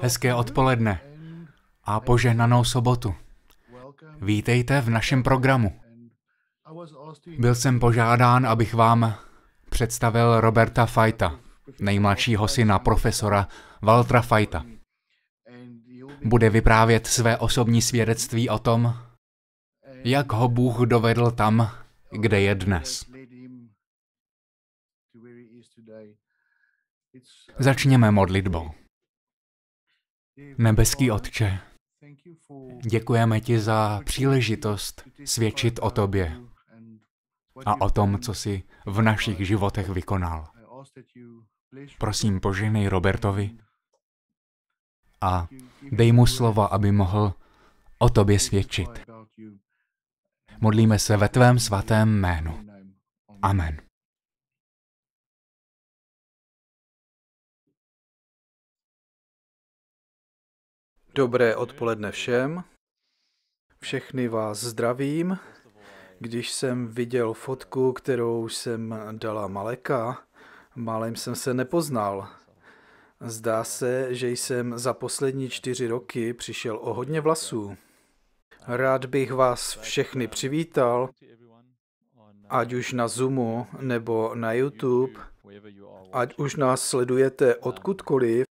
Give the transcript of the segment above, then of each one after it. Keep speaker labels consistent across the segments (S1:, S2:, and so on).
S1: Hezké odpoledne
S2: a požehnanou sobotu. Vítejte v našem programu. Byl jsem požádán, abych vám představil Roberta Fajta, nejmladšího syna profesora Valtra Fajta. Bude vyprávět své osobní svědectví o tom, jak ho Bůh dovedl tam, kde je dnes. Začněme modlitbou. Nebeský Otče, děkujeme ti za příležitost svědčit o tobě a o tom, co jsi v našich životech vykonal. Prosím, poženej Robertovi a dej mu slova, aby mohl o tobě svědčit. Modlíme se ve tvém svatém jménu. Amen.
S1: Dobré odpoledne všem. Všechny vás zdravím. Když jsem viděl fotku, kterou jsem dala Maleka, malým jsem se nepoznal. Zdá se, že jsem za poslední čtyři roky přišel o hodně vlasů. Rád bych vás všechny přivítal, ať už na Zoomu nebo na YouTube, Ať už nás sledujete um, odkudkoliv,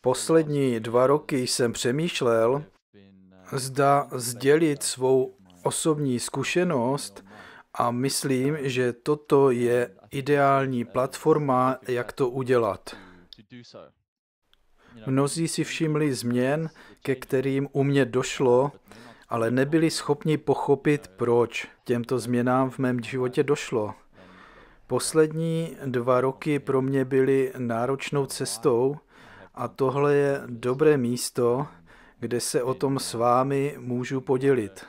S1: poslední dva roky jsem přemýšlel, uh, zda sdělit svou osobní zkušenost a myslím, že toto je ideální platforma, jak to udělat. Mnozí si všimli změn, ke kterým u mě došlo, ale nebyli schopni pochopit, uh, proč těmto změnám v mém životě došlo. Poslední dva roky pro mě byly náročnou cestou a tohle je dobré místo, kde se o tom s vámi můžu podělit.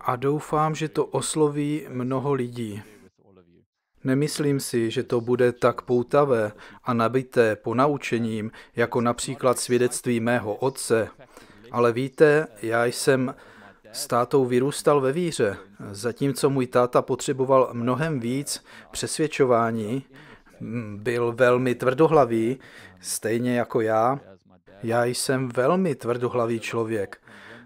S1: A doufám, že to osloví mnoho lidí. Nemyslím si, že to bude tak poutavé a nabité po naučením, jako například svědectví mého otce, ale víte, já jsem s tátou vyrůstal ve víře, zatímco můj táta potřeboval mnohem víc přesvědčování, byl velmi tvrdohlavý, stejně jako já. Já jsem velmi tvrdohlavý člověk.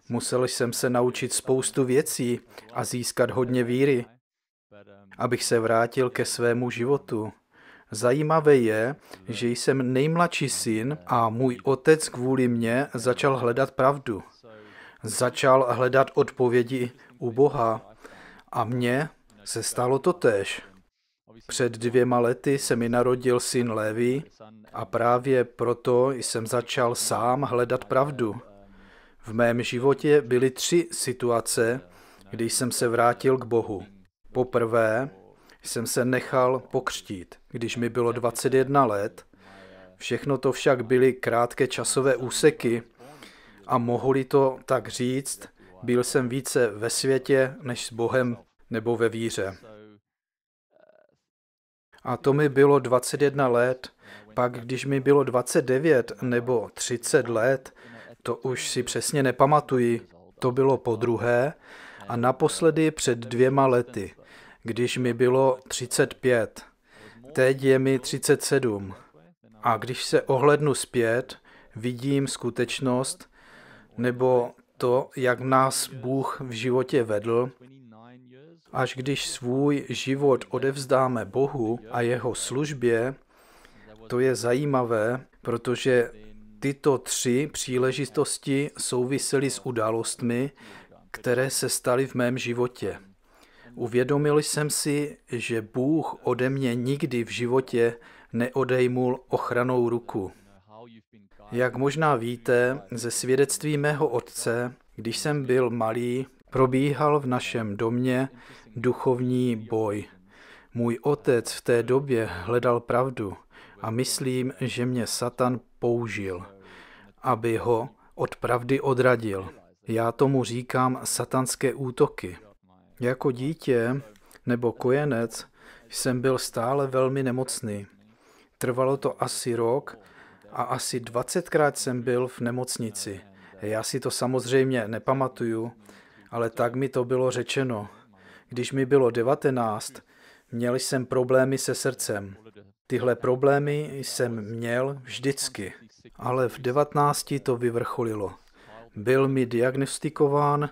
S1: Musel jsem se naučit spoustu věcí a získat hodně víry, abych se vrátil ke svému životu. Zajímavé je, že jsem nejmladší syn a můj otec kvůli mně začal hledat pravdu začal hledat odpovědi u Boha. A mně se stalo to tež. Před dvěma lety se mi narodil syn Levi a právě proto jsem začal sám hledat pravdu. V mém životě byly tři situace, kdy jsem se vrátil k Bohu. Poprvé jsem se nechal pokřtít, když mi bylo 21 let. Všechno to však byly krátké časové úseky, a mohli to tak říct, byl jsem více ve světě než s Bohem nebo ve víře. A to mi bylo 21 let. Pak, když mi bylo 29 nebo 30 let, to už si přesně nepamatuji, to bylo po druhé a naposledy před dvěma lety, když mi bylo 35. Teď je mi 37. A když se ohlednu zpět, vidím skutečnost, nebo to, jak nás Bůh v životě vedl, až když svůj život odevzdáme Bohu a jeho službě, to je zajímavé, protože tyto tři příležitosti souvisely s událostmi, které se staly v mém životě. Uvědomil jsem si, že Bůh ode mě nikdy v životě neodejmul ochranou ruku. Jak možná víte, ze svědectví mého otce, když jsem byl malý, probíhal v našem domě duchovní boj. Můj otec v té době hledal pravdu a myslím, že mě Satan použil, aby ho od pravdy odradil. Já tomu říkám satanské útoky. Jako dítě nebo kojenec jsem byl stále velmi nemocný. Trvalo to asi rok, a asi 20krát jsem byl v nemocnici. Já si to samozřejmě nepamatuju, ale tak mi to bylo řečeno. Když mi bylo 19, měl jsem problémy se srdcem. Tyhle problémy jsem měl vždycky, ale v 19 to vyvrcholilo. Byl mi diagnostikován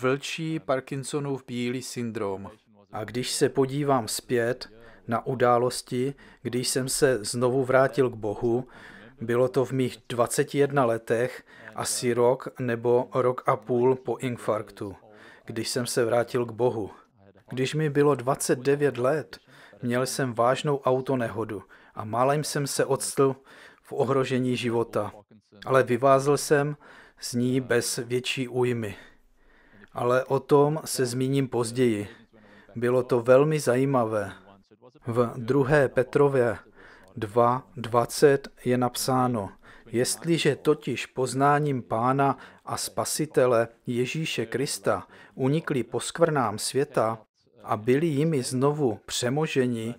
S1: vlčí Parkinsonův bílý syndrom. A když se podívám zpět na události, když jsem se znovu vrátil k Bohu, bylo to v mých 21 letech, asi rok nebo rok a půl po infarktu, když jsem se vrátil k Bohu. Když mi bylo 29 let, měl jsem vážnou autonehodu a málem jsem se odstl v ohrožení života, ale vyvázl jsem z ní bez větší újmy. Ale o tom se zmíním později. Bylo to velmi zajímavé. V druhé Petrově 2.20 je napsáno, Jestliže totiž poznáním Pána a Spasitele Ježíše Krista unikli poskvrnám světa a byli jimi znovu přemoženi,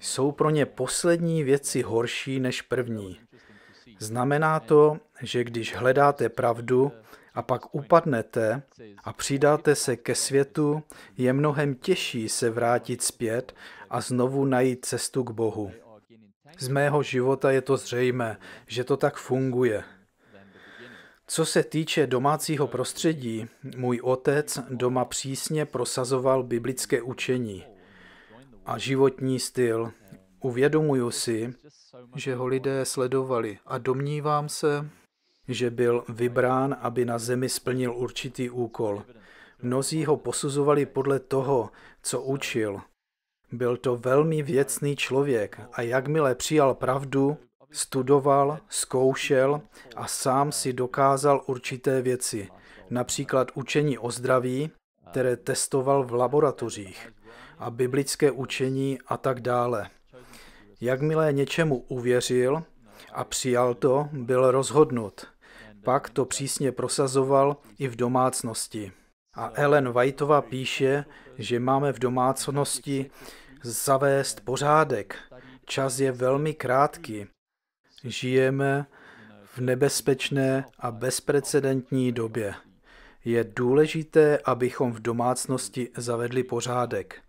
S1: jsou pro ně poslední věci horší než první. Znamená to, že když hledáte pravdu a pak upadnete a přidáte se ke světu, je mnohem těžší se vrátit zpět a znovu najít cestu k Bohu. Z mého života je to zřejmé, že to tak funguje. Co se týče domácího prostředí, můj otec doma přísně prosazoval biblické učení a životní styl. Uvědomuju si, že ho lidé sledovali a domnívám se, že byl vybrán, aby na zemi splnil určitý úkol. Mnozí ho posuzovali podle toho, co učil – byl to velmi věcný člověk a jakmile přijal pravdu, studoval, zkoušel a sám si dokázal určité věci, například učení o zdraví, které testoval v laboratořích, a biblické učení a tak dále. Jakmile něčemu uvěřil a přijal to, byl rozhodnut. Pak to přísně prosazoval i v domácnosti. A Ellen Whiteová píše, že máme v domácnosti zavést pořádek. Čas je velmi krátký. Žijeme v nebezpečné a bezprecedentní době. Je důležité, abychom v domácnosti zavedli pořádek.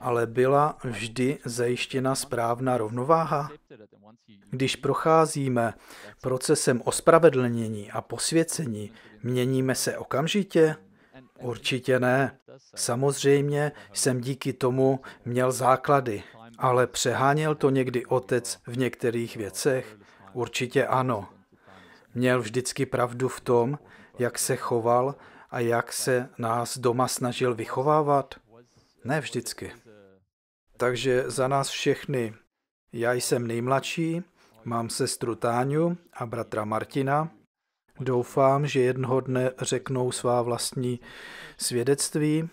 S1: Ale byla vždy zajištěna správná rovnováha? Když procházíme procesem ospravedlnění a posvěcení, měníme se okamžitě? Určitě ne. Samozřejmě jsem díky tomu měl základy, ale přeháněl to někdy otec v některých věcech? Určitě ano. Měl vždycky pravdu v tom, jak se choval a jak se nás doma snažil vychovávat? Ne vždycky. Takže za nás všechny. Já jsem nejmladší, mám sestru Táňu a bratra Martina. Doufám, že jednoho dne řeknou svá vlastní svědectví.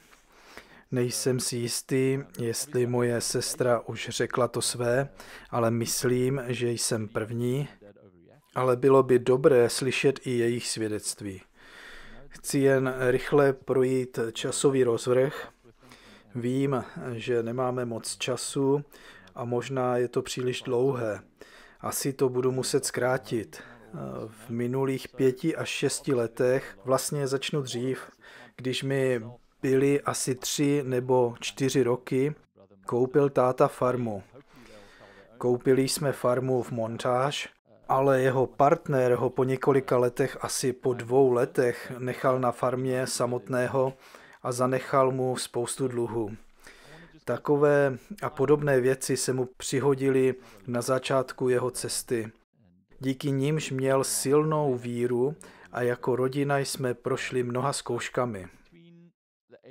S1: Nejsem si jistý, jestli moje sestra už řekla to své, ale myslím, že jsem první. Ale bylo by dobré slyšet i jejich svědectví. Chci jen rychle projít časový rozvrh. Vím, že nemáme moc času a možná je to příliš dlouhé. Asi to budu muset zkrátit v minulých pěti až šesti letech, vlastně začnu dřív, když mi byly asi tři nebo čtyři roky, koupil táta farmu. Koupili jsme farmu v Montáž, ale jeho partner ho po několika letech, asi po dvou letech, nechal na farmě samotného a zanechal mu spoustu dluhu. Takové a podobné věci se mu přihodily na začátku jeho cesty díky nímž měl silnou víru a jako rodina jsme prošli mnoha zkouškami.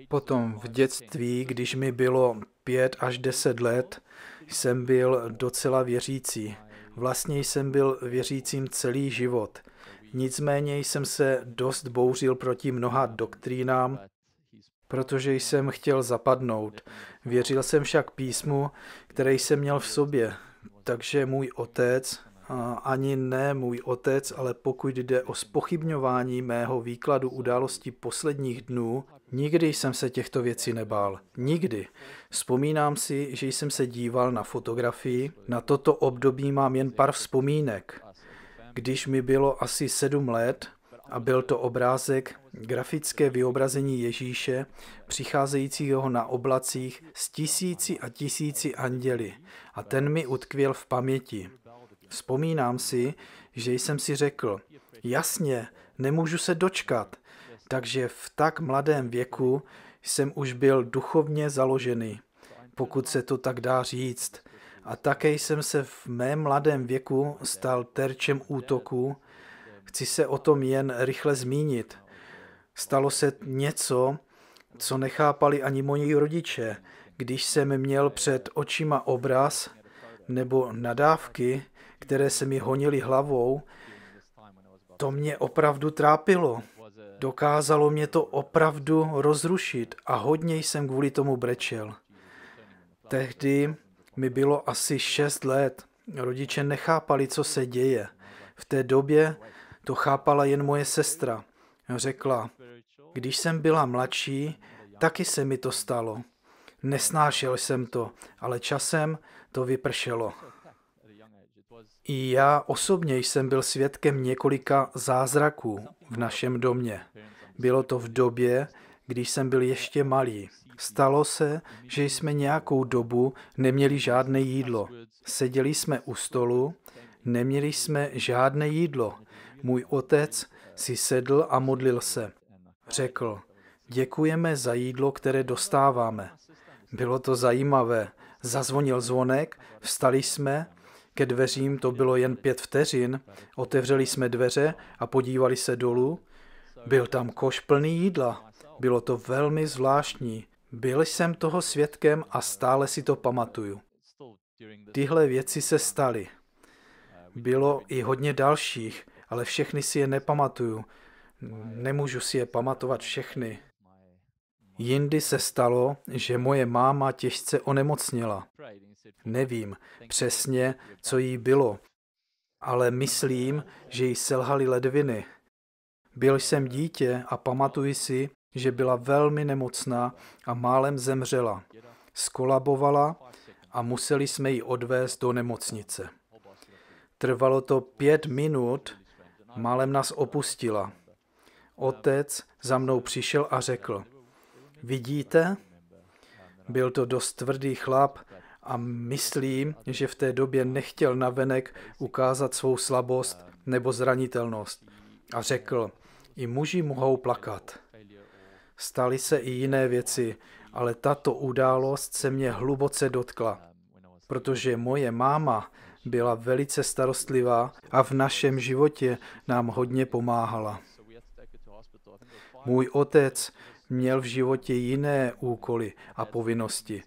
S1: Potom v dětství, když mi bylo pět až deset let, jsem byl docela věřící. Vlastně jsem byl věřícím celý život. Nicméně jsem se dost bouřil proti mnoha doktrínám, protože jsem chtěl zapadnout. Věřil jsem však písmu, které jsem měl v sobě. Takže můj otec, ani ne můj otec, ale pokud jde o spochybňování mého výkladu události posledních dnů, nikdy jsem se těchto věcí nebál. Nikdy. Vzpomínám si, že jsem se díval na fotografii. Na toto období mám jen pár vzpomínek. Když mi bylo asi sedm let, a byl to obrázek, grafické vyobrazení Ježíše, přicházejícího na oblacích s tisíci a tisíci anděli. A ten mi utkvěl v paměti. Vzpomínám si, že jsem si řekl, jasně, nemůžu se dočkat, takže v tak mladém věku jsem už byl duchovně založený, pokud se to tak dá říct. A také jsem se v mém mladém věku stal terčem útoku. Chci se o tom jen rychle zmínit. Stalo se něco, co nechápali ani moji rodiče, když jsem měl před očima obraz nebo nadávky, které se mi honily hlavou, to mě opravdu trápilo. Dokázalo mě to opravdu rozrušit a hodně jsem kvůli tomu brečel. Tehdy mi bylo asi 6 let. Rodiče nechápali, co se děje. V té době to chápala jen moje sestra. Řekla, když jsem byla mladší, taky se mi to stalo. Nesnášel jsem to, ale časem to vypršelo. I já osobně jsem byl svědkem několika zázraků v našem domě. Bylo to v době, když jsem byl ještě malý. Stalo se, že jsme nějakou dobu neměli žádné jídlo. Seděli jsme u stolu, neměli jsme žádné jídlo. Můj otec si sedl a modlil se. Řekl, děkujeme za jídlo, které dostáváme. Bylo to zajímavé. Zazvonil zvonek, vstali jsme ke dveřím to bylo jen pět vteřin. Otevřeli jsme dveře a podívali se dolů. Byl tam koš plný jídla. Bylo to velmi zvláštní. Byl jsem toho svědkem a stále si to pamatuju. Tyhle věci se staly. Bylo i hodně dalších, ale všechny si je nepamatuju. Nemůžu si je pamatovat všechny. Jindy se stalo, že moje máma těžce onemocněla. Nevím přesně, co jí bylo, ale myslím, že jí selhaly ledviny. Byl jsem dítě a pamatuji si, že byla velmi nemocná a málem zemřela. Skolabovala a museli jsme ji odvést do nemocnice. Trvalo to pět minut, málem nás opustila. Otec za mnou přišel a řekl, Vidíte, byl to dost tvrdý chlap a myslím, že v té době nechtěl navenek ukázat svou slabost nebo zranitelnost. A řekl, i muži mohou plakat. Staly se i jiné věci, ale tato událost se mě hluboce dotkla, protože moje máma byla velice starostlivá a v našem životě nám hodně pomáhala. Můj otec měl v životě jiné úkoly a povinnosti.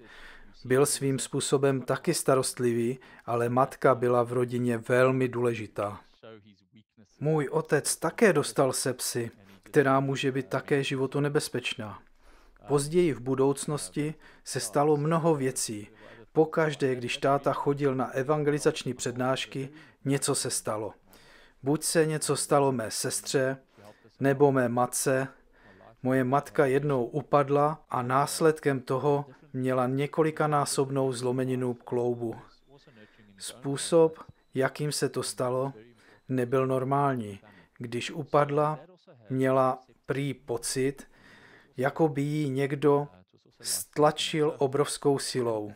S1: Byl svým způsobem taky starostlivý, ale matka byla v rodině velmi důležitá. Můj otec také dostal sepsy, která může být také životu nebezpečná. Později v budoucnosti se stalo mnoho věcí. Pokaždé, když táta chodil na evangelizační přednášky, něco se stalo. Buď se něco stalo mé sestře, nebo mé matce, Moje matka jednou upadla a následkem toho měla několikanásobnou zlomeninu kloubu. Způsob, jakým se to stalo, nebyl normální. Když upadla, měla prý pocit, jako by ji někdo stlačil obrovskou silou.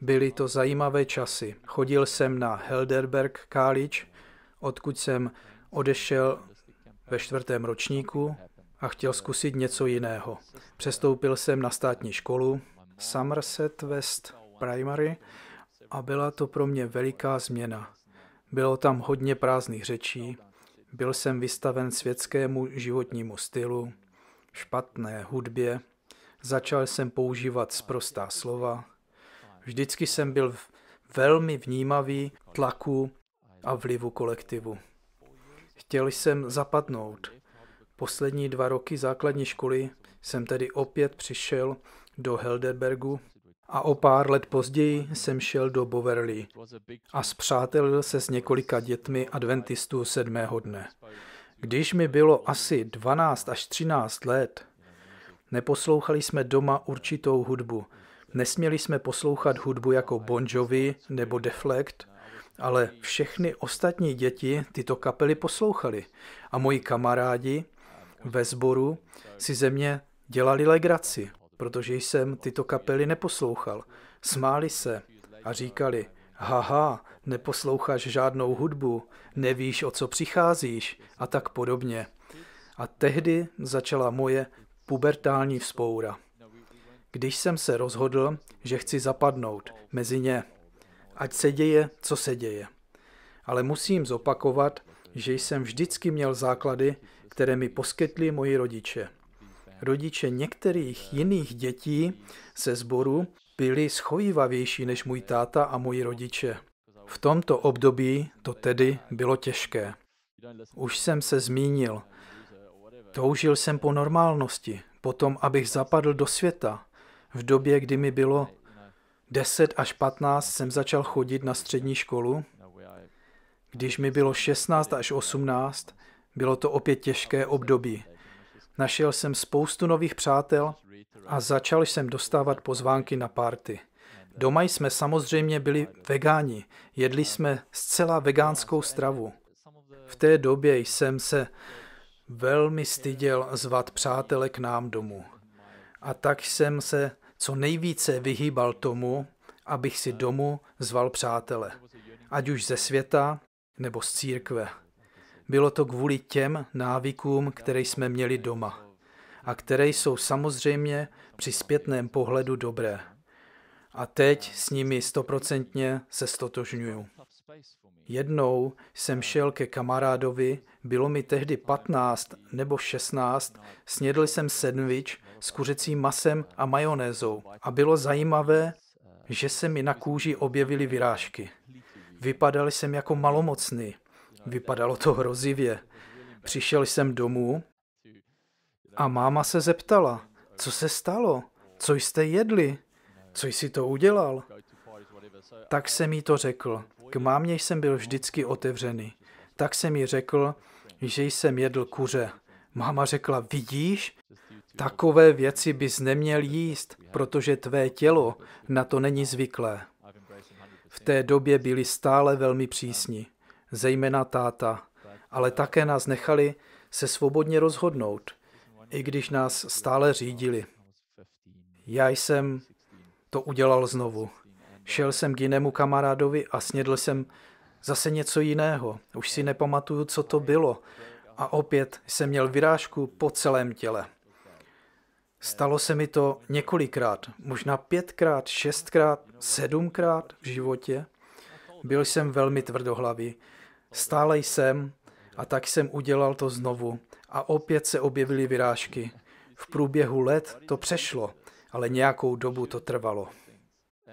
S1: Byly to zajímavé časy. Chodil jsem na Helderberg College, odkud jsem odešel ve čtvrtém ročníku a chtěl zkusit něco jiného. Přestoupil jsem na státní školu Somerset West Primary a byla to pro mě veliká změna. Bylo tam hodně prázdných řečí, byl jsem vystaven světskému životnímu stylu, špatné hudbě, začal jsem používat sprostá slova. Vždycky jsem byl velmi vnímavý tlaku a vlivu kolektivu. Chtěl jsem zapadnout, Poslední dva roky základní školy jsem tedy opět přišel do Helderbergu a o pár let později jsem šel do Boverly a zpřátelil se s několika dětmi adventistů sedmého dne. Když mi bylo asi 12 až 13 let, neposlouchali jsme doma určitou hudbu. Nesměli jsme poslouchat hudbu jako Bon Jovi nebo Deflect, ale všechny ostatní děti tyto kapely poslouchali. A moji kamarádi, ve sboru si země dělali legraci, protože jsem tyto kapely neposlouchal. Smáli se a říkali, haha, neposloucháš žádnou hudbu, nevíš, o co přicházíš a tak podobně. A tehdy začala moje pubertální vzpoura. Když jsem se rozhodl, že chci zapadnout mezi ně, ať se děje, co se děje. Ale musím zopakovat, že jsem vždycky měl základy, které mi poskytli moji rodiče. Rodiče některých jiných dětí ze sboru byli schovývavější než můj táta a moji rodiče. V tomto období to tedy bylo těžké. Už jsem se zmínil. Toužil jsem po normálnosti, potom abych zapadl do světa. V době, kdy mi bylo 10 až 15, jsem začal chodit na střední školu. Když mi bylo 16 až 18, bylo to opět těžké období. Našel jsem spoustu nových přátel a začal jsem dostávat pozvánky na párty. Doma jsme samozřejmě byli vegáni, jedli jsme zcela vegánskou stravu. V té době jsem se velmi styděl zvat přátele k nám domů. A tak jsem se co nejvíce vyhýbal tomu, abych si domů zval přátele, ať už ze světa nebo z církve. Bylo to kvůli těm návykům, které jsme měli doma a které jsou samozřejmě při zpětném pohledu dobré. A teď s nimi stoprocentně se stotožňuju. Jednou jsem šel ke kamarádovi, bylo mi tehdy 15 nebo 16, snědl jsem sendvič s kuřecím masem a majonézou a bylo zajímavé, že se mi na kůži objevily vyrážky. Vypadal jsem jako malomocný Vypadalo to hrozivě. Přišel jsem domů a máma se zeptala, co se stalo, co jste jedli, co jsi to udělal. Tak jsem jí to řekl. K mámě jsem byl vždycky otevřený. Tak jsem jí řekl, že jsem jedl kuře. Máma řekla, vidíš, takové věci bys neměl jíst, protože tvé tělo na to není zvyklé. V té době byli stále velmi přísní zejména táta, ale také nás nechali se svobodně rozhodnout, i když nás stále řídili. Já jsem to udělal znovu. Šel jsem k jinému kamarádovi a snědl jsem zase něco jiného. Už si nepamatuju, co to bylo. A opět jsem měl vyrážku po celém těle. Stalo se mi to několikrát, možná pětkrát, šestkrát, sedmkrát v životě. Byl jsem velmi tvrdohlavý. Stále jsem a tak jsem udělal to znovu a opět se objevily vyrážky. V průběhu let to přešlo, ale nějakou dobu to trvalo.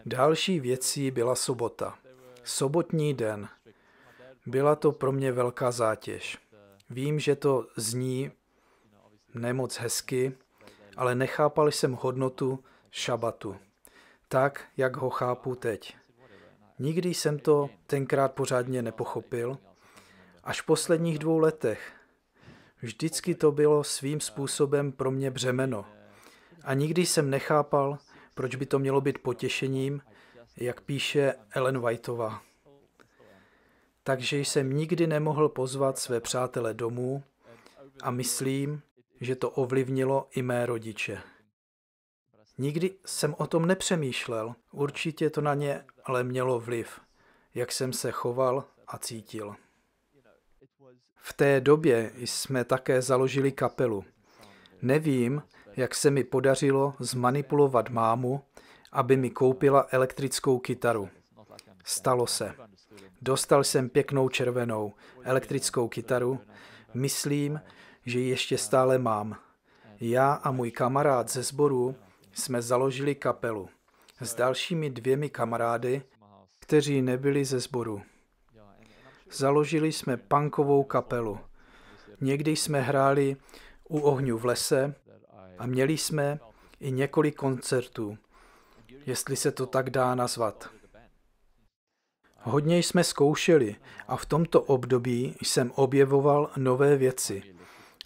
S1: Další věcí byla sobota. Sobotní den. Byla to pro mě velká zátěž. Vím, že to zní nemoc hezky, ale nechápal jsem hodnotu šabatu. Tak, jak ho chápu teď. Nikdy jsem to tenkrát pořádně nepochopil až v posledních dvou letech. Vždycky to bylo svým způsobem pro mě břemeno. A nikdy jsem nechápal, proč by to mělo být potěšením, jak píše Ellen Whiteová. Takže jsem nikdy nemohl pozvat své přátele domů a myslím, že to ovlivnilo i mé rodiče. Nikdy jsem o tom nepřemýšlel, určitě to na ně ale mělo vliv, jak jsem se choval a cítil. V té době jsme také založili kapelu. Nevím, jak se mi podařilo zmanipulovat mámu, aby mi koupila elektrickou kytaru. Stalo se. Dostal jsem pěknou červenou elektrickou kytaru. Myslím, že ji ještě stále mám. Já a můj kamarád ze sboru jsme založili kapelu s dalšími dvěmi kamarády, kteří nebyli ze sboru. Založili jsme punkovou kapelu. Někdy jsme hráli u ohňu v lese a měli jsme i několik koncertů, jestli se to tak dá nazvat. Hodně jsme zkoušeli a v tomto období jsem objevoval nové věci.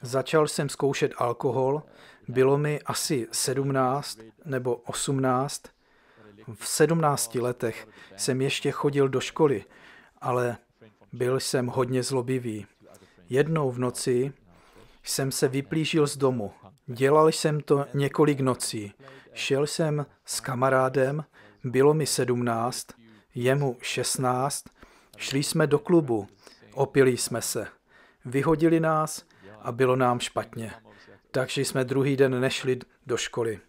S1: Začal jsem zkoušet alkohol, bylo mi asi 17 nebo 18. V 17 letech jsem ještě chodil do školy, ale byl jsem hodně zlobivý. Jednou v noci jsem se vyplížil z domu. Dělal jsem to několik nocí. Šel jsem s kamarádem, bylo mi sedmnáct, jemu šestnáct, šli jsme do klubu, opili jsme se. Vyhodili nás a bylo nám špatně. Takže jsme druhý den nešli do školy.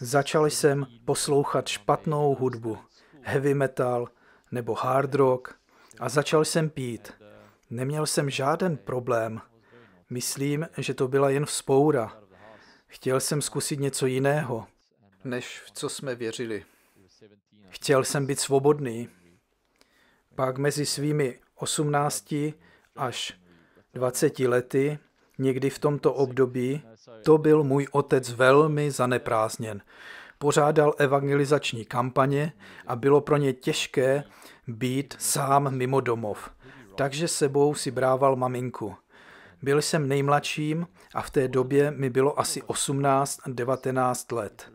S1: Začal jsem poslouchat špatnou hudbu, heavy metal nebo hard rock, a začal jsem pít. Neměl jsem žádný problém. Myslím, že to byla jen vzpoura. Chtěl jsem zkusit něco jiného, než v co jsme věřili. Chtěl jsem být svobodný. Pak mezi svými 18 až 20 lety, někdy v tomto období, to byl můj otec velmi zaneprázdněn. Pořádal evangelizační kampaně a bylo pro ně těžké být sám mimo domov, takže sebou si brával maminku. Byl jsem nejmladším a v té době mi bylo asi 18-19 let.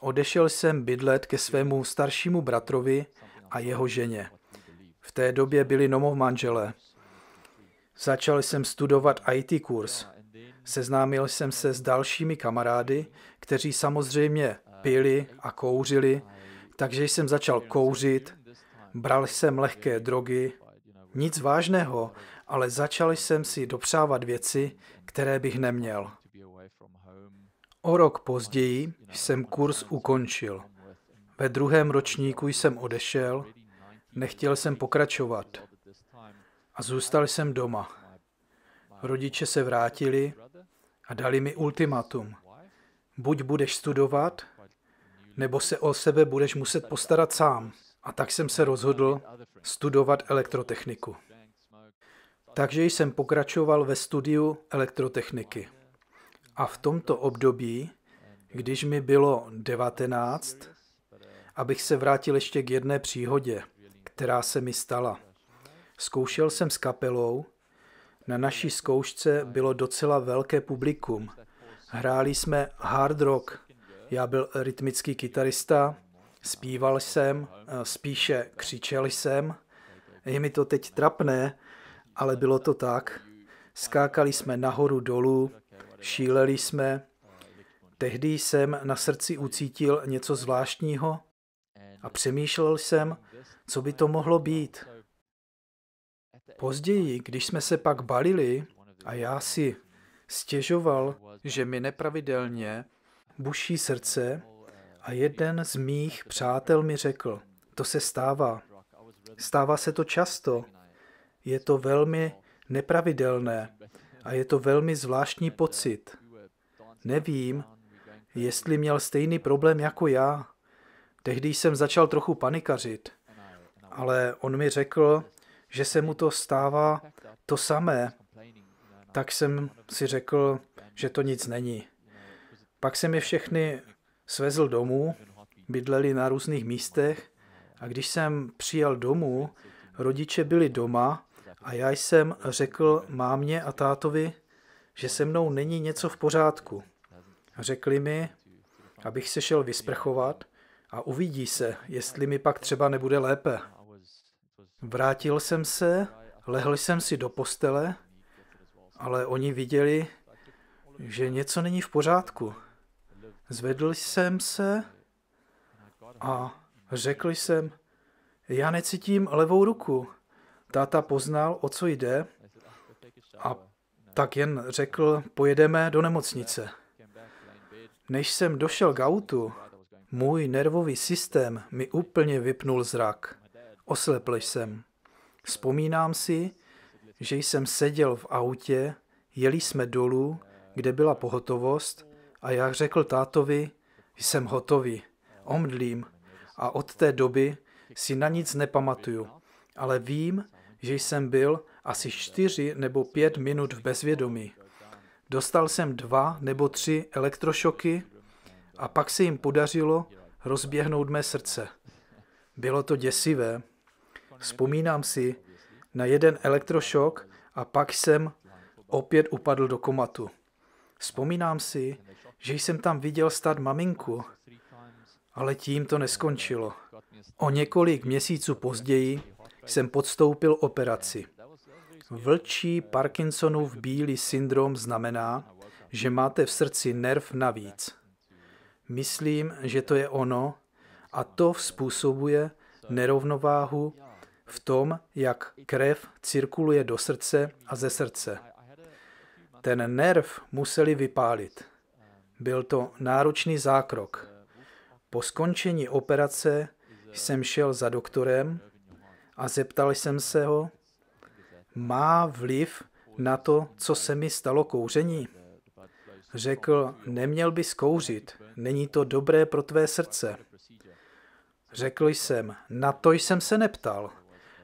S1: Odešel jsem bydlet ke svému staršímu bratrovi a jeho ženě. V té době byli nomov manželé. Začal jsem studovat IT kurz. Seznámil jsem se s dalšími kamarády, kteří samozřejmě pili a kouřili, takže jsem začal kouřit, Bral jsem lehké drogy, nic vážného, ale začal jsem si dopřávat věci, které bych neměl. O rok později jsem kurz ukončil. Ve druhém ročníku jsem odešel, nechtěl jsem pokračovat a zůstal jsem doma. Rodiče se vrátili a dali mi ultimatum. Buď budeš studovat, nebo se o sebe budeš muset postarat sám. A tak jsem se rozhodl studovat elektrotechniku. Takže jsem pokračoval ve studiu elektrotechniky. A v tomto období, když mi bylo 19, abych se vrátil ještě k jedné příhodě, která se mi stala. Zkoušel jsem s kapelou, na naší zkoušce bylo docela velké publikum. Hráli jsme hard rock, já byl rytmický kytarista, Zpíval jsem, eh, spíše křičel jsem. Je mi to teď trapné, ale bylo to tak. Skákali jsme nahoru dolů, šíleli jsme. Tehdy jsem na srdci ucítil něco zvláštního a přemýšlel jsem, co by to mohlo být. Později, když jsme se pak balili a já si stěžoval, že mi nepravidelně buší srdce, a jeden z mých přátel mi řekl, to se stává. Stává se to často. Je to velmi nepravidelné a je to velmi zvláštní pocit. Nevím, jestli měl stejný problém jako já. Tehdy jsem začal trochu panikařit, ale on mi řekl, že se mu to stává to samé. Tak jsem si řekl, že to nic není. Pak jsem je všechny svezl domů, bydleli na různých místech a když jsem přijel domů, rodiče byli doma a já jsem řekl mámě a tátovi, že se mnou není něco v pořádku. Řekli mi, abych se šel vysprchovat a uvidí se, jestli mi pak třeba nebude lépe. Vrátil jsem se, lehl jsem si do postele, ale oni viděli, že něco není v pořádku. Zvedl jsem se a řekl jsem, já necítím levou ruku. Táta poznal, o co jde a tak jen řekl, pojedeme do nemocnice. Než jsem došel k autu, můj nervový systém mi úplně vypnul zrak. Oslepl jsem. Vzpomínám si, že jsem seděl v autě, jeli jsme dolů, kde byla pohotovost a já řekl tátovi, jsem hotový, omdlím a od té doby si na nic nepamatuju, ale vím, že jsem byl asi čtyři nebo pět minut v bezvědomí. Dostal jsem dva nebo tři elektrošoky a pak se jim podařilo rozběhnout mé srdce. Bylo to děsivé. Vzpomínám si na jeden elektrošok a pak jsem opět upadl do komatu. Vzpomínám si, že jsem tam viděl stát maminku, ale tím to neskončilo. O několik měsíců později jsem podstoupil operaci. Vlčí Parkinsonův bílý syndrom znamená, že máte v srdci nerv navíc. Myslím, že to je ono a to způsobuje nerovnováhu v tom, jak krev cirkuluje do srdce a ze srdce ten nerv museli vypálit. Byl to náročný zákrok. Po skončení operace jsem šel za doktorem a zeptal jsem se ho, má vliv na to, co se mi stalo kouření? Řekl, neměl by kouřit, není to dobré pro tvé srdce. Řekl jsem, na to jsem se neptal.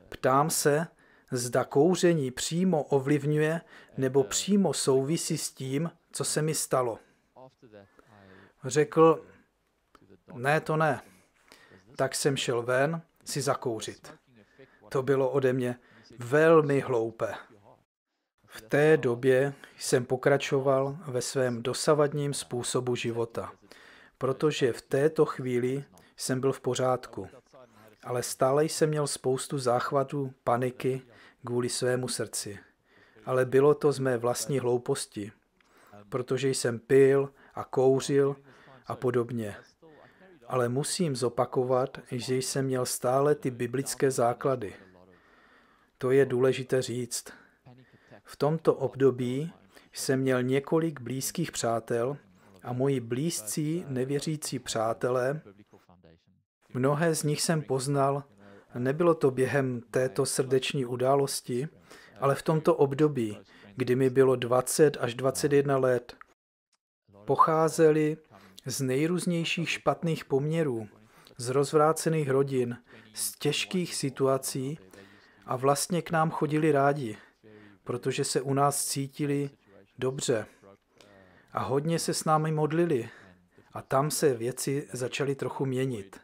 S1: Ptám se, zda kouření přímo ovlivňuje nebo přímo souvisí s tím, co se mi stalo. Řekl, ne, to ne. Tak jsem šel ven si zakouřit. To bylo ode mě velmi hloupé. V té době jsem pokračoval ve svém dosavadním způsobu života, protože v této chvíli jsem byl v pořádku. Ale stále jsem měl spoustu záchvatů paniky kvůli svému srdci, ale bylo to z mé vlastní hlouposti, protože jsem pil a kouřil a podobně. Ale musím zopakovat, že jsem měl stále ty biblické základy. To je důležité říct. V tomto období jsem měl několik blízkých přátel a moji blízcí nevěřící přátelé, mnohé z nich jsem poznal Nebylo to během této srdeční události, ale v tomto období, kdy mi bylo 20 až 21 let. Pocházeli z nejrůznějších špatných poměrů, z rozvrácených rodin, z těžkých situací a vlastně k nám chodili rádi, protože se u nás cítili dobře. A hodně se s námi modlili. A tam se věci začaly trochu měnit.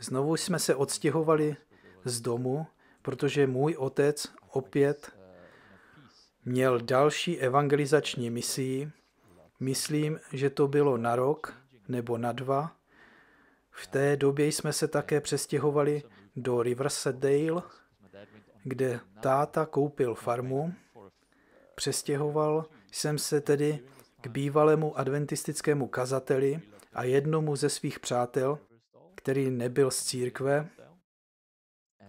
S1: Znovu jsme se odstěhovali z domu, protože můj otec opět měl další evangelizační misii. Myslím, že to bylo na rok nebo na dva. V té době jsme se také přestěhovali do Riversdale, kde táta koupil farmu. Přestěhoval jsem se tedy k bývalému adventistickému kazateli a jednomu ze svých přátel, který nebyl z církve.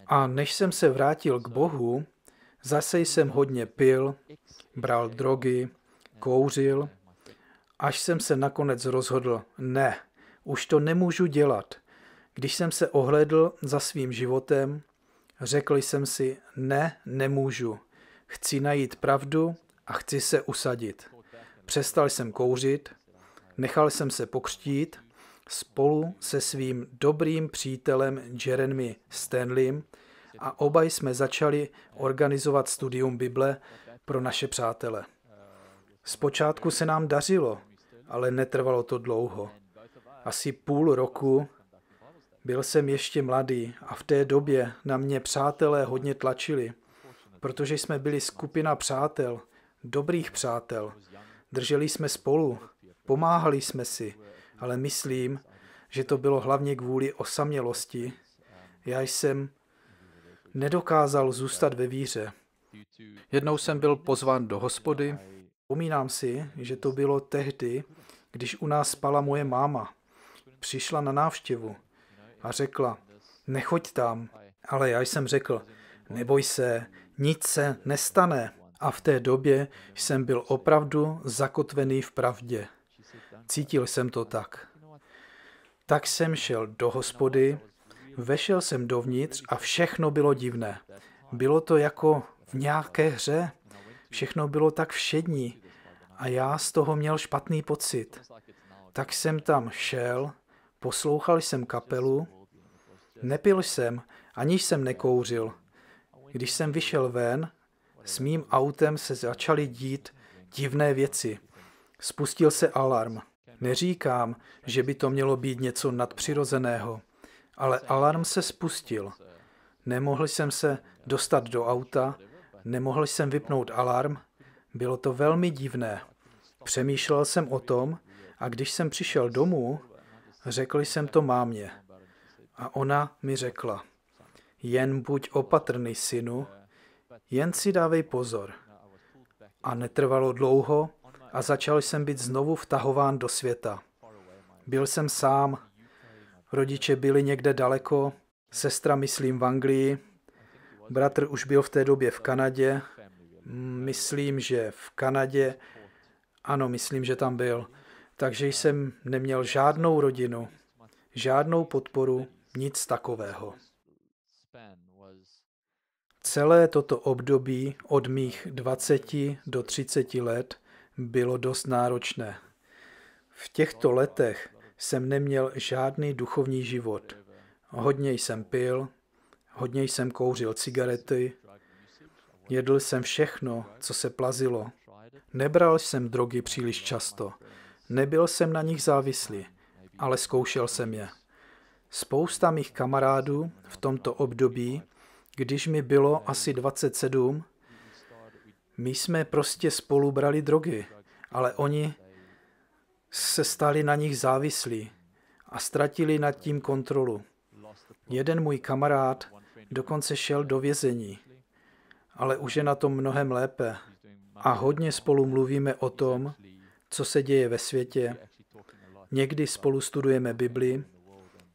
S1: A než jsem se vrátil k Bohu, zase jsem hodně pil, bral drogy, kouřil, až jsem se nakonec rozhodl, ne, už to nemůžu dělat. Když jsem se ohledl za svým životem, řekl jsem si, ne, nemůžu. Chci najít pravdu a chci se usadit. Přestal jsem kouřit, nechal jsem se pokřtít spolu se svým dobrým přítelem Jeremy Stanleym a oba jsme začali organizovat studium Bible pro naše přátele. Zpočátku se nám dařilo, ale netrvalo to dlouho. Asi půl roku byl jsem ještě mladý a v té době na mě přátelé hodně tlačili, protože jsme byli skupina přátel, dobrých přátel. Drželi jsme spolu, pomáhali jsme si, ale myslím, že to bylo hlavně kvůli osamělosti. Já jsem nedokázal zůstat ve víře. Jednou jsem byl pozván do hospody. Pomínám si, že to bylo tehdy, když u nás spala moje máma. Přišla na návštěvu a řekla, nechoď tam. Ale já jsem řekl, neboj se, nic se nestane. A v té době jsem byl opravdu zakotvený v pravdě. Cítil jsem to tak. Tak jsem šel do hospody, vešel jsem dovnitř a všechno bylo divné. Bylo to jako v nějaké hře. Všechno bylo tak všední a já z toho měl špatný pocit. Tak jsem tam šel, poslouchal jsem kapelu, nepil jsem, aniž jsem nekouřil. Když jsem vyšel ven, s mým autem se začaly dít divné věci. Spustil se alarm. Neříkám, že by to mělo být něco nadpřirozeného, ale alarm se spustil. Nemohl jsem se dostat do auta, nemohl jsem vypnout alarm, bylo to velmi divné. Přemýšlel jsem o tom a když jsem přišel domů, řekl jsem to mámě. A ona mi řekla, jen buď opatrný, synu, jen si dávej pozor. A netrvalo dlouho a začal jsem být znovu vtahován do světa. Byl jsem sám, rodiče byli někde daleko, sestra myslím v Anglii, bratr už byl v té době v Kanadě, mm, myslím, že v Kanadě, ano, myslím, že tam byl. Takže jsem neměl žádnou rodinu, žádnou podporu, nic takového. Celé toto období od mých 20 do 30 let bylo dost náročné. V těchto letech jsem neměl žádný duchovní život. Hodně jsem pil, hodně jsem kouřil cigarety, jedl jsem všechno, co se plazilo. Nebral jsem drogy příliš často. Nebyl jsem na nich závislý, ale zkoušel jsem je. Spousta mých kamarádů v tomto období, když mi bylo asi 27, my jsme prostě spolu brali drogy, ale oni se stali na nich závislí a ztratili nad tím kontrolu. Jeden můj kamarád dokonce šel do vězení, ale už je na tom mnohem lépe. A hodně spolu mluvíme o tom, co se děje ve světě. Někdy spolu studujeme Bibli.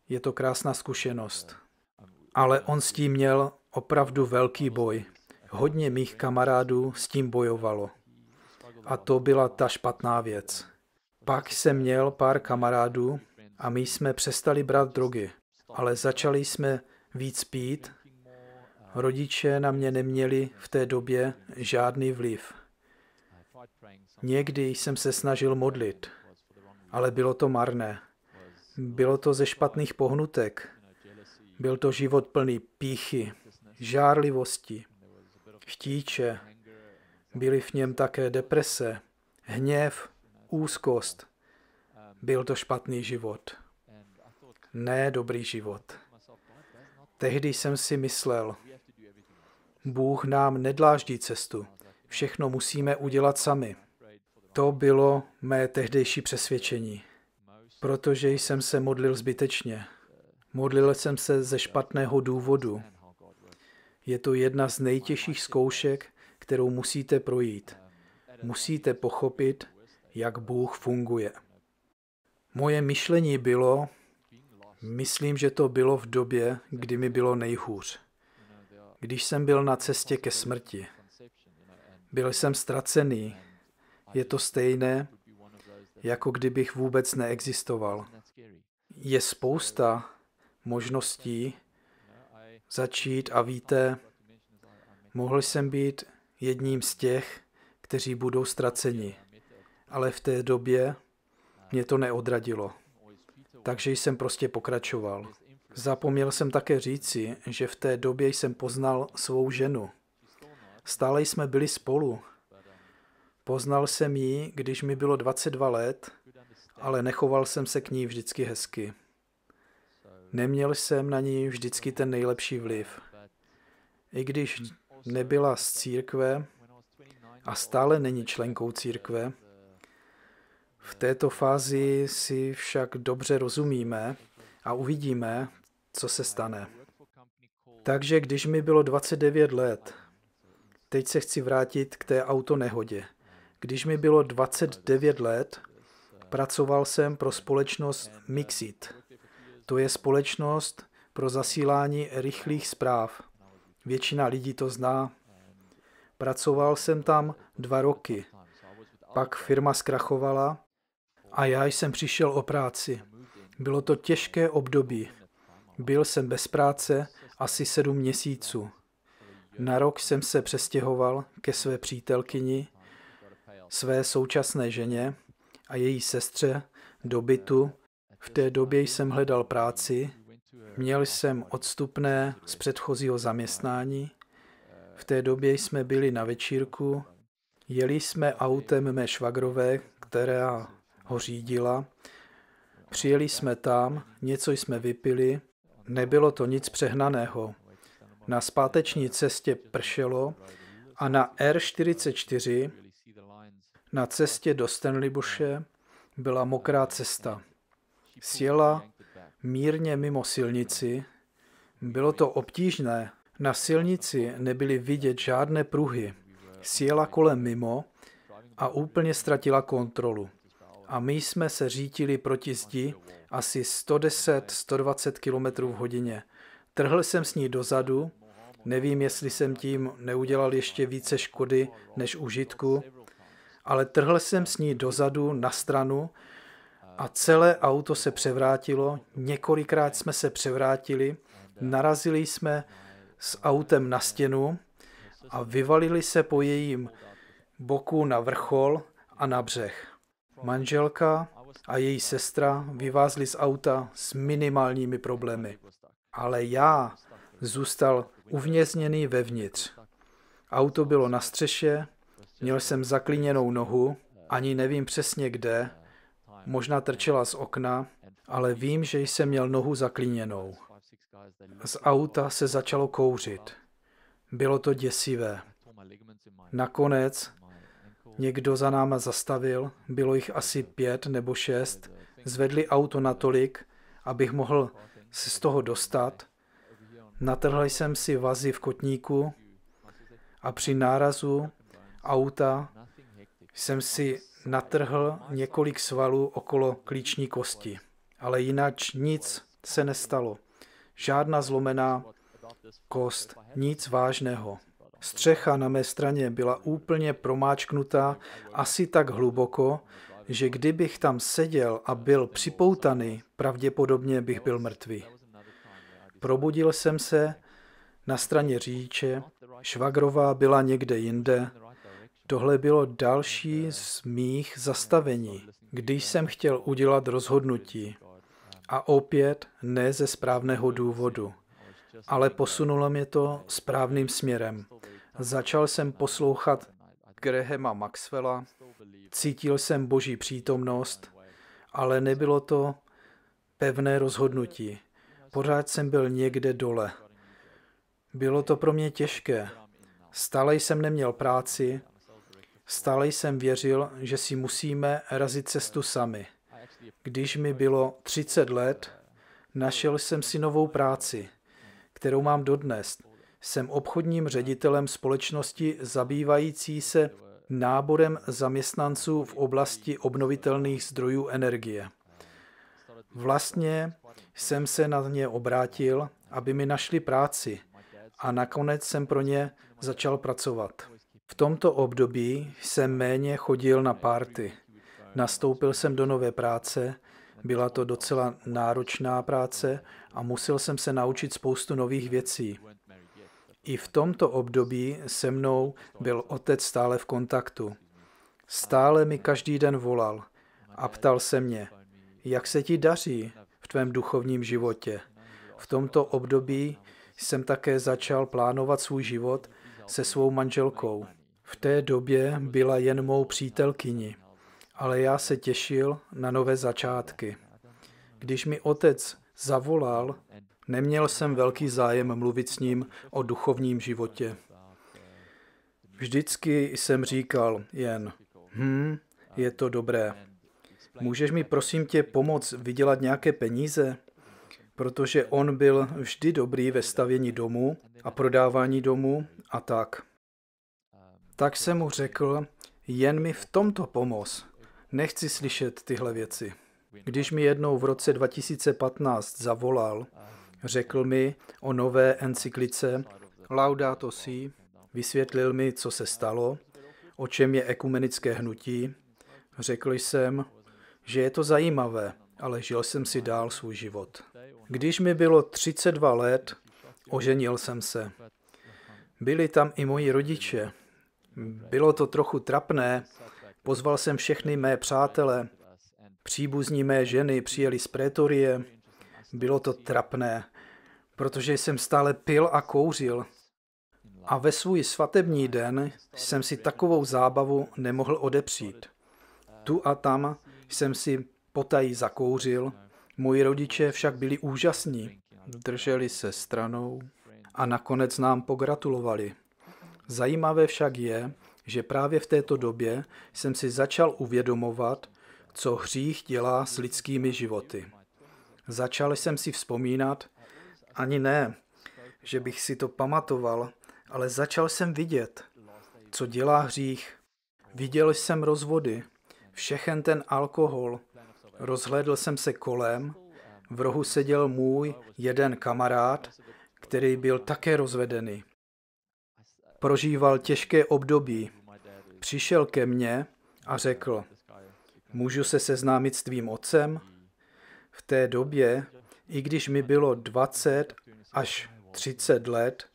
S1: Je to krásná zkušenost. Ale on s tím měl opravdu velký boj. Hodně mých kamarádů s tím bojovalo. A to byla ta špatná věc. Pak jsem měl pár kamarádů a my jsme přestali brát drogy, ale začali jsme víc pít. Rodiče na mě neměli v té době žádný vliv. Někdy jsem se snažil modlit, ale bylo to marné. Bylo to ze špatných pohnutek. Byl to život plný píchy, žárlivosti, chtíče. Byly v něm také deprese, hněv, úzkost. Byl to špatný život. Ne dobrý život. Tehdy jsem si myslel, Bůh nám nedláždí cestu. Všechno musíme udělat sami. To bylo mé tehdejší přesvědčení, protože jsem se modlil zbytečně. Modlil jsem se ze špatného důvodu. Je to jedna z nejtěžších zkoušek, kterou musíte projít. Musíte pochopit, jak Bůh funguje. Moje myšlení bylo, myslím, že to bylo v době, kdy mi bylo nejhůř. Když jsem byl na cestě ke smrti, byl jsem ztracený. Je to stejné, jako kdybych vůbec neexistoval. Je spousta možností, začít a víte, mohl jsem být jedním z těch, kteří budou ztraceni. Ale v té době mě to neodradilo. Takže jsem prostě pokračoval. Zapomněl jsem také říci, že v té době jsem poznal svou ženu. Stále jsme byli spolu. Poznal jsem ji, když mi bylo 22 let, ale nechoval jsem se k ní vždycky hezky. Neměl jsem na ní vždycky ten nejlepší vliv. I když nebyla z církve a stále není členkou církve, v této fázi si však dobře rozumíme a uvidíme, co se stane. Takže když mi bylo 29 let, teď se chci vrátit k té autonehodě. Když mi bylo 29 let, pracoval jsem pro společnost Mixit. To je společnost pro zasílání rychlých zpráv. Většina lidí to zná. Pracoval jsem tam dva roky. Pak firma zkrachovala a já jsem přišel o práci. Bylo to těžké období. Byl jsem bez práce asi sedm měsíců. Na rok jsem se přestěhoval ke své přítelkyni, své současné ženě a její sestře do bytu, v té době jsem hledal práci, měl jsem odstupné z předchozího zaměstnání. V té době jsme byli na večírku, jeli jsme autem mé švagrové, která ho řídila. Přijeli jsme tam, něco jsme vypili, nebylo to nic přehnaného. Na zpáteční cestě pršelo a na R44 na cestě do Stanleybuše byla mokrá cesta. Sjela mírně mimo silnici. Bylo to obtížné. Na silnici nebyly vidět žádné pruhy. Sjela kolem mimo a úplně ztratila kontrolu. A my jsme se řítili proti zdi asi 110-120 km v hodině. Trhl jsem s ní dozadu, nevím, jestli jsem tím neudělal ještě více škody než užitku, ale trhl jsem s ní dozadu na stranu a celé auto se převrátilo, několikrát jsme se převrátili, narazili jsme s autem na stěnu a vyvalili se po jejím boku na vrchol a na břeh. Manželka a její sestra vyvázli z auta s minimálními problémy. Ale já zůstal uvězněný vevnitř. Auto bylo na střeše, měl jsem zaklíněnou nohu, ani nevím přesně kde, Možná trčela z okna, ale vím, že jsem měl nohu zaklíněnou. Z auta se začalo kouřit. Bylo to děsivé. Nakonec někdo za náma zastavil, bylo jich asi pět nebo šest, zvedli auto natolik, abych mohl se z toho dostat. Natrhl jsem si vazy v kotníku a při nárazu auta jsem si natrhl několik svalů okolo klíční kosti, ale jinak nic se nestalo. Žádná zlomená kost, nic vážného. Střecha na mé straně byla úplně promáčknutá asi tak hluboko, že kdybych tam seděl a byl připoutaný, pravděpodobně bych byl mrtvý. Probudil jsem se na straně říče, švagrová byla někde jinde Tohle bylo další z mých zastavení, když jsem chtěl udělat rozhodnutí. A opět ne ze správného důvodu, ale posunulo mě to správným směrem. Začal jsem poslouchat Grahama Maxwella, cítil jsem boží přítomnost, ale nebylo to pevné rozhodnutí. Pořád jsem byl někde dole. Bylo to pro mě těžké. Stále jsem neměl práci, Stále jsem věřil, že si musíme razit cestu sami. Když mi bylo 30 let, našel jsem si novou práci, kterou mám dodnes. Jsem obchodním ředitelem společnosti zabývající se náborem zaměstnanců v oblasti obnovitelných zdrojů energie. Vlastně jsem se na ně obrátil, aby mi našli práci a nakonec jsem pro ně začal pracovat. V tomto období jsem méně chodil na párty. Nastoupil jsem do nové práce, byla to docela náročná práce a musel jsem se naučit spoustu nových věcí. I v tomto období se mnou byl otec stále v kontaktu. Stále mi každý den volal a ptal se mě, jak se ti daří v tvém duchovním životě. V tomto období jsem také začal plánovat svůj život se svou manželkou v té době byla jen mou přítelkyni, ale já se těšil na nové začátky. Když mi otec zavolal, neměl jsem velký zájem mluvit s ním o duchovním životě. Vždycky jsem říkal jen, hm, je to dobré. Můžeš mi prosím tě pomoct vydělat nějaké peníze? Protože on byl vždy dobrý ve stavění domu a prodávání domu a tak. Tak jsem mu řekl, jen mi v tomto pomoz. Nechci slyšet tyhle věci. Když mi jednou v roce 2015 zavolal, řekl mi o nové encyklice Laudato Si, vysvětlil mi, co se stalo, o čem je ekumenické hnutí. Řekl jsem, že je to zajímavé, ale žil jsem si dál svůj život. Když mi bylo 32 let, oženil jsem se. Byli tam i moji rodiče. Bylo to trochu trapné. Pozval jsem všechny mé přátele. Příbuzní mé ženy přijeli z Pretorie. Bylo to trapné, protože jsem stále pil a kouřil. A ve svůj svatební den jsem si takovou zábavu nemohl odepřít. Tu a tam jsem si potají zakouřil, moji rodiče však byli úžasní, drželi se stranou a nakonec nám pogratulovali. Zajímavé však je, že právě v této době jsem si začal uvědomovat, co hřích dělá s lidskými životy. Začal jsem si vzpomínat, ani ne, že bych si to pamatoval, ale začal jsem vidět, co dělá hřích. Viděl jsem rozvody, všechen ten alkohol. rozhlédl jsem se kolem, v rohu seděl můj jeden kamarád, který byl také rozvedený prožíval těžké období, přišel ke mně a řekl, můžu se seznámit s tvým otcem? V té době, i když mi bylo 20 až 30 let,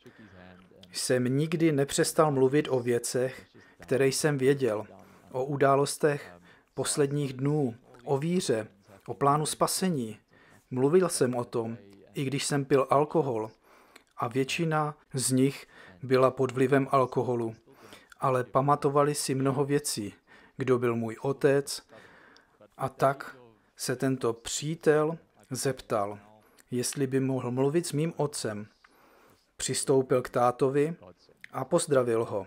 S1: jsem nikdy nepřestal mluvit o věcech, které jsem věděl, o událostech posledních dnů, o víře, o plánu spasení. Mluvil jsem o tom, i když jsem pil alkohol a většina z nich byla pod vlivem alkoholu, ale pamatovali si mnoho věcí, kdo byl můj otec. A tak se tento přítel zeptal, jestli by mohl mluvit s mým otcem. Přistoupil k tátovi a pozdravil ho.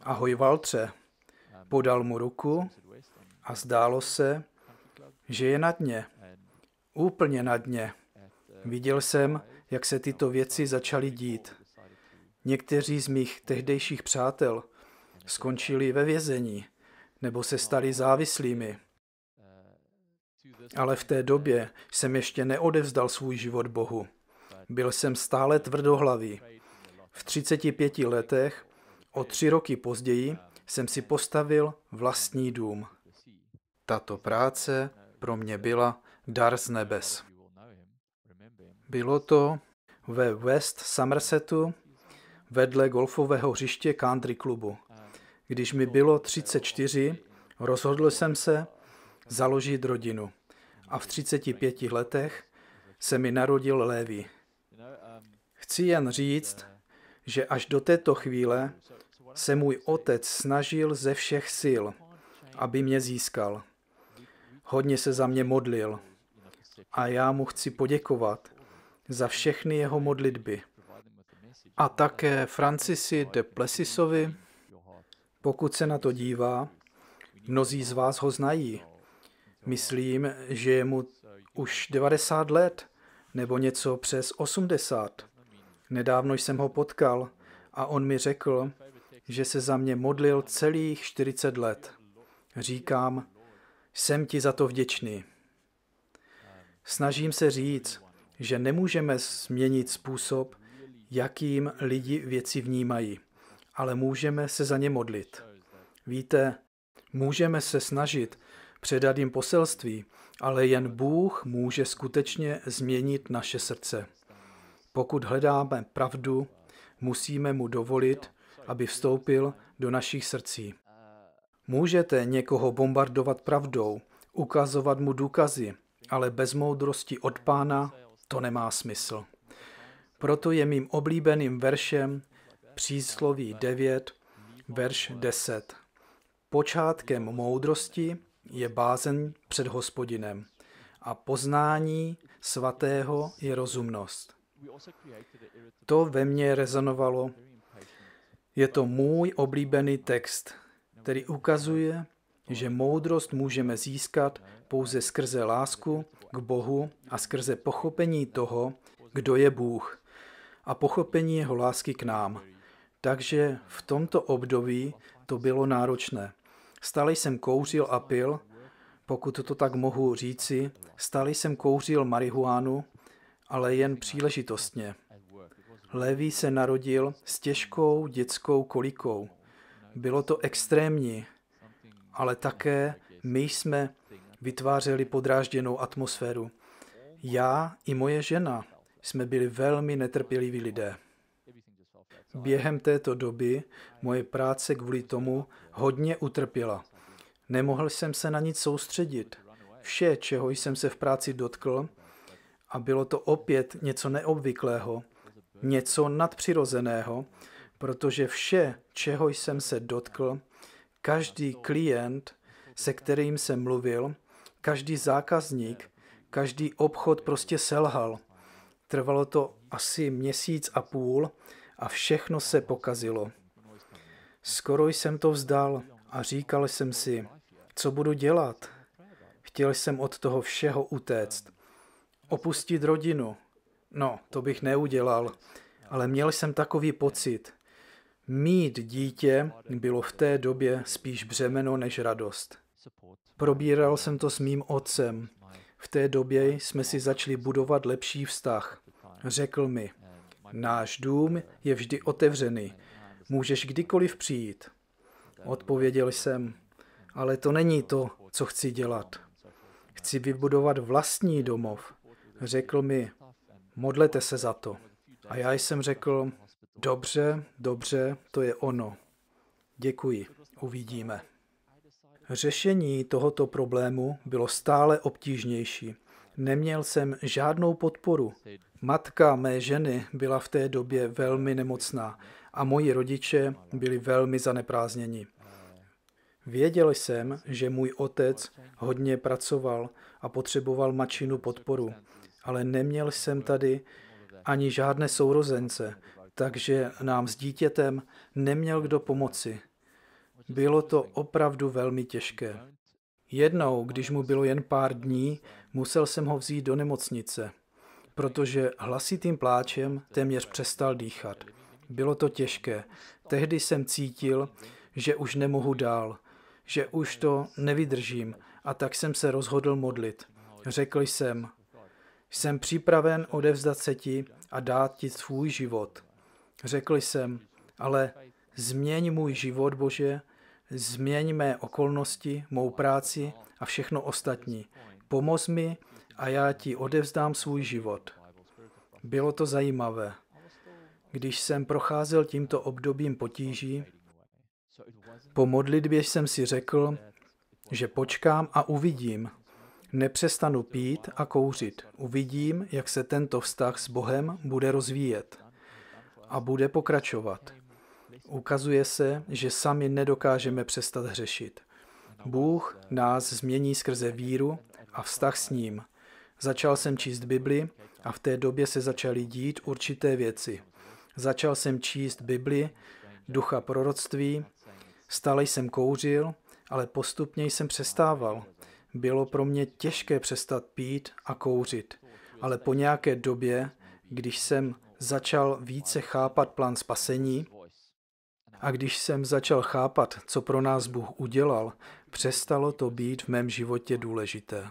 S1: Ahoj Valtře. Podal mu ruku a zdálo se, že je na dně. Úplně na dně. Viděl jsem, jak se tyto věci začaly dít. Někteří z mých tehdejších přátel skončili ve vězení nebo se stali závislými. Ale v té době jsem ještě neodevzdal svůj život Bohu. Byl jsem stále tvrdohlavý. V 35 letech, o tři roky později, jsem si postavil vlastní dům. Tato práce pro mě byla dar z nebes. Bylo to ve West Somersetu vedle golfového hřiště country klubu. Když mi bylo 34, rozhodl jsem se založit rodinu. A v 35 letech se mi narodil Lévy. Chci jen říct, že až do této chvíle se můj otec snažil ze všech sil, aby mě získal. Hodně se za mě modlil a já mu chci poděkovat za všechny jeho modlitby a také Francisi de Plessisovi, pokud se na to dívá, mnozí z vás ho znají. Myslím, že je mu už 90 let nebo něco přes 80. Nedávno jsem ho potkal a on mi řekl, že se za mě modlil celých 40 let. Říkám, jsem ti za to vděčný. Snažím se říct, že nemůžeme změnit způsob, jakým lidi věci vnímají, ale můžeme se za ně modlit. Víte, můžeme se snažit předat jim poselství, ale jen Bůh může skutečně změnit naše srdce. Pokud hledáme pravdu, musíme mu dovolit, aby vstoupil do našich srdcí. Můžete někoho bombardovat pravdou, ukazovat mu důkazy, ale bez moudrosti od pána to nemá smysl. Proto je mým oblíbeným veršem přísloví 9, verš 10. Počátkem moudrosti je bázen před hospodinem a poznání svatého je rozumnost. To ve mně rezonovalo. Je to můj oblíbený text, který ukazuje, že moudrost můžeme získat pouze skrze lásku k Bohu a skrze pochopení toho, kdo je Bůh a pochopení jeho lásky k nám. Takže v tomto období to bylo náročné. Stále jsem kouřil a pil, pokud to tak mohu říci, stále jsem kouřil marihuánu, ale jen příležitostně. Levý se narodil s těžkou dětskou kolikou. Bylo to extrémní, ale také my jsme vytvářeli podrážděnou atmosféru. Já i moje žena jsme byli velmi netrpěliví lidé. Během této doby moje práce kvůli tomu hodně utrpěla. Nemohl jsem se na nic soustředit. Vše, čeho jsem se v práci dotkl, a bylo to opět něco neobvyklého, něco nadpřirozeného, protože vše, čeho jsem se dotkl, každý klient, se kterým jsem mluvil, každý zákazník, každý obchod prostě selhal. Trvalo to asi měsíc a půl a všechno se pokazilo. Skoro jsem to vzdal a říkal jsem si, co budu dělat. Chtěl jsem od toho všeho utéct. Opustit rodinu. No, to bych neudělal, ale měl jsem takový pocit. Mít dítě bylo v té době spíš břemeno než radost. Probíral jsem to s mým otcem. V té době jsme si začali budovat lepší vztah. Řekl mi, náš dům je vždy otevřený, můžeš kdykoliv přijít. Odpověděl jsem, ale to není to, co chci dělat. Chci vybudovat vlastní domov. Řekl mi, modlete se za to. A já jsem řekl, dobře, dobře, to je ono. Děkuji, uvidíme. Řešení tohoto problému bylo stále obtížnější. Neměl jsem žádnou podporu. Matka mé ženy byla v té době velmi nemocná a moji rodiče byli velmi zaneprázněni. Věděl jsem, že můj otec hodně pracoval a potřeboval mačinu podporu, ale neměl jsem tady ani žádné sourozence, takže nám s dítětem neměl kdo pomoci. Bylo to opravdu velmi těžké. Jednou, když mu bylo jen pár dní, musel jsem ho vzít do nemocnice, protože hlasitým pláčem téměř přestal dýchat. Bylo to těžké. Tehdy jsem cítil, že už nemohu dál, že už to nevydržím a tak jsem se rozhodl modlit. Řekl jsem, jsem připraven odevzdat se ti a dát ti svůj život. Řekl jsem, ale změň můj život, Bože, Změňme okolnosti, mou práci a všechno ostatní. Pomoz mi a já ti odevzdám svůj život. Bylo to zajímavé. Když jsem procházel tímto obdobím potíží, po modlitbě jsem si řekl, že počkám a uvidím. Nepřestanu pít a kouřit. Uvidím, jak se tento vztah s Bohem bude rozvíjet a bude pokračovat. Ukazuje se, že sami nedokážeme přestat hřešit. Bůh nás změní skrze víru a vztah s ním. Začal jsem číst Bibli a v té době se začaly dít určité věci. Začal jsem číst Bibli, ducha proroctví, stále jsem kouřil, ale postupně jsem přestával. Bylo pro mě těžké přestat pít a kouřit, ale po nějaké době, když jsem začal více chápat plán spasení, a když jsem začal chápat, co pro nás Bůh udělal, přestalo to být v mém životě důležité.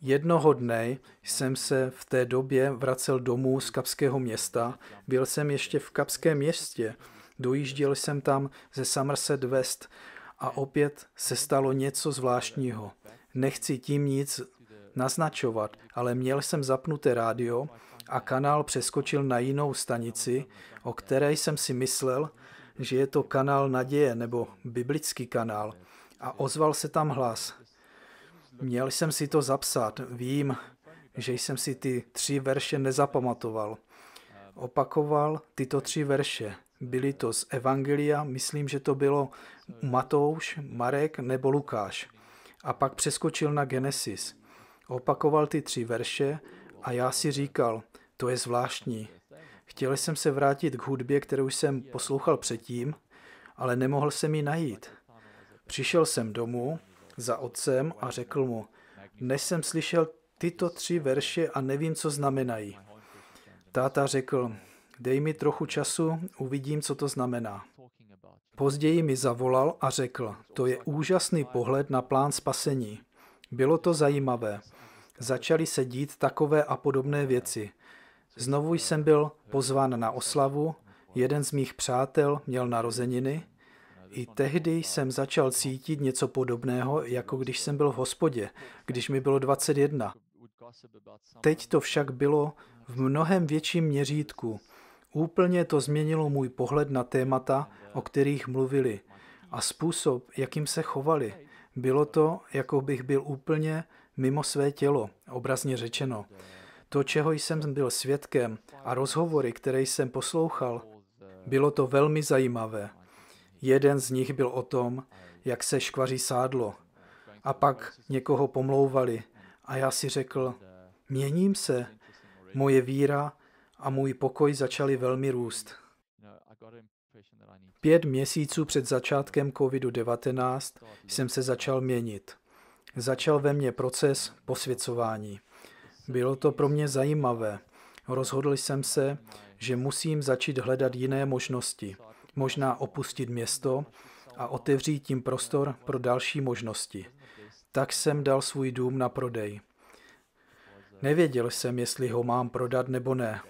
S1: Jednoho dne jsem se v té době vracel domů z Kapského města. Byl jsem ještě v Kapském městě. Dojížděl jsem tam ze Somerset West a opět se stalo něco zvláštního. Nechci tím nic naznačovat, ale měl jsem zapnuté rádio a kanál přeskočil na jinou stanici, o které jsem si myslel, že je to kanál naděje nebo biblický kanál. A ozval se tam hlas. Měl jsem si to zapsat. Vím, že jsem si ty tři verše nezapamatoval. Opakoval tyto tři verše. Byly to z Evangelia, myslím, že to bylo Matouš, Marek nebo Lukáš. A pak přeskočil na Genesis. Opakoval ty tři verše a já si říkal, to je zvláštní, Chtěl jsem se vrátit k hudbě, kterou jsem poslouchal předtím, ale nemohl jsem ji najít. Přišel jsem domů za otcem a řekl mu, dnes jsem slyšel tyto tři verše a nevím, co znamenají. Táta řekl, dej mi trochu času, uvidím, co to znamená. Později mi zavolal a řekl, to je úžasný pohled na plán spasení. Bylo to zajímavé. Začaly se dít takové a podobné věci. Znovu jsem byl pozván na oslavu, jeden z mých přátel měl narozeniny. I tehdy jsem začal cítit něco podobného, jako když jsem byl v hospodě, když mi bylo 21. Teď to však bylo v mnohem větším měřítku. Úplně to změnilo můj pohled na témata, o kterých mluvili, a způsob, jakým se chovali. Bylo to, jako bych byl úplně mimo své tělo, obrazně řečeno. To, čeho jsem byl svědkem a rozhovory, které jsem poslouchal, bylo to velmi zajímavé. Jeden z nich byl o tom, jak se škvaří sádlo. A pak někoho pomlouvali. A já si řekl, měním se. Moje víra a můj pokoj začaly velmi růst. Pět měsíců před začátkem COVID-19 jsem se začal měnit. Začal ve mně proces posvěcování. Bylo to pro mě zajímavé. Rozhodl jsem se, že musím začít hledat jiné možnosti. Možná opustit město a otevřít tím prostor pro další možnosti. Tak jsem dal svůj dům na prodej. Nevěděl jsem, jestli ho mám prodat nebo ne.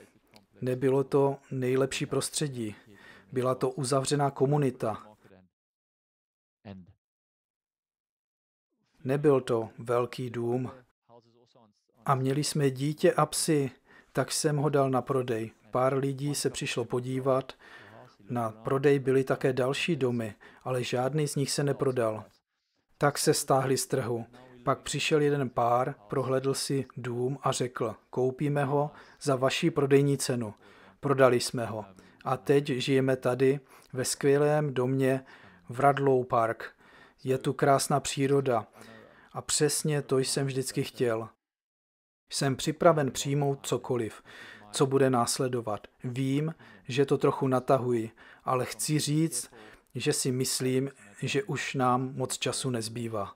S1: Nebylo to nejlepší prostředí. Byla to uzavřená komunita. Nebyl to velký dům, a měli jsme dítě a psy, tak jsem ho dal na prodej. Pár lidí se přišlo podívat. Na prodej byly také další domy, ale žádný z nich se neprodal. Tak se stáhli z trhu. Pak přišel jeden pár, prohledl si dům a řekl, koupíme ho za vaši prodejní cenu. Prodali jsme ho. A teď žijeme tady ve skvělém domě v Radlow Park. Je tu krásná příroda. A přesně to jsem vždycky chtěl. Jsem připraven přijmout cokoliv, co bude následovat. Vím, že to trochu natahuji, ale chci říct, že si myslím, že už nám moc času nezbývá.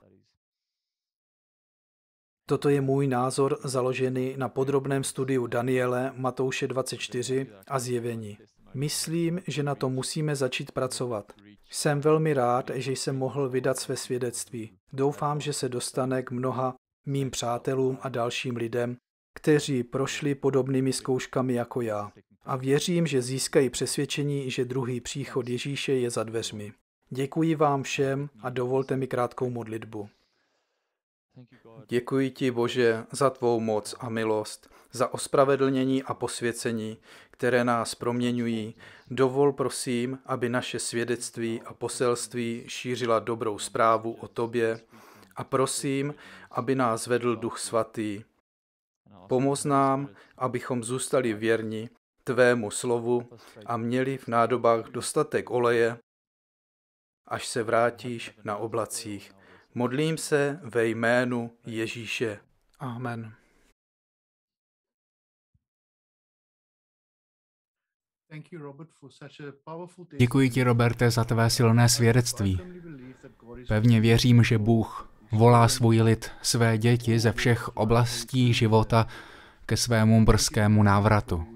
S1: Toto je můj názor založený na podrobném studiu Daniele, Matouše 24 a zjevení. Myslím, že na to musíme začít pracovat. Jsem velmi rád, že jsem mohl vydat své svědectví. Doufám, že se dostane k mnoha mým přátelům a dalším lidem, kteří prošli podobnými zkouškami jako já. A věřím, že získají přesvědčení, že druhý příchod Ježíše je za dveřmi. Děkuji vám všem a dovolte mi krátkou modlitbu. Děkuji ti, Bože, za tvou moc a milost, za ospravedlnění a posvěcení, které nás proměňují. Dovol, prosím, aby naše svědectví a poselství šířila dobrou zprávu o tobě, a prosím, aby nás vedl Duch Svatý. Pomoz nám, abychom zůstali věrni tvému slovu a měli v nádobách dostatek oleje, až se vrátíš na oblacích. Modlím se ve jménu Ježíše. Amen.
S2: Děkuji ti, Roberte, za tvé silné svědectví. Pevně věřím, že Bůh, Volá svůj lid, své děti ze všech oblastí života ke svému brzkému návratu.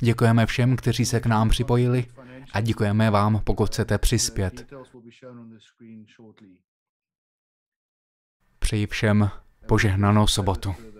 S2: Děkujeme všem, kteří se k nám připojili a děkujeme vám, pokud chcete přispět. Přeji všem požehnanou sobotu.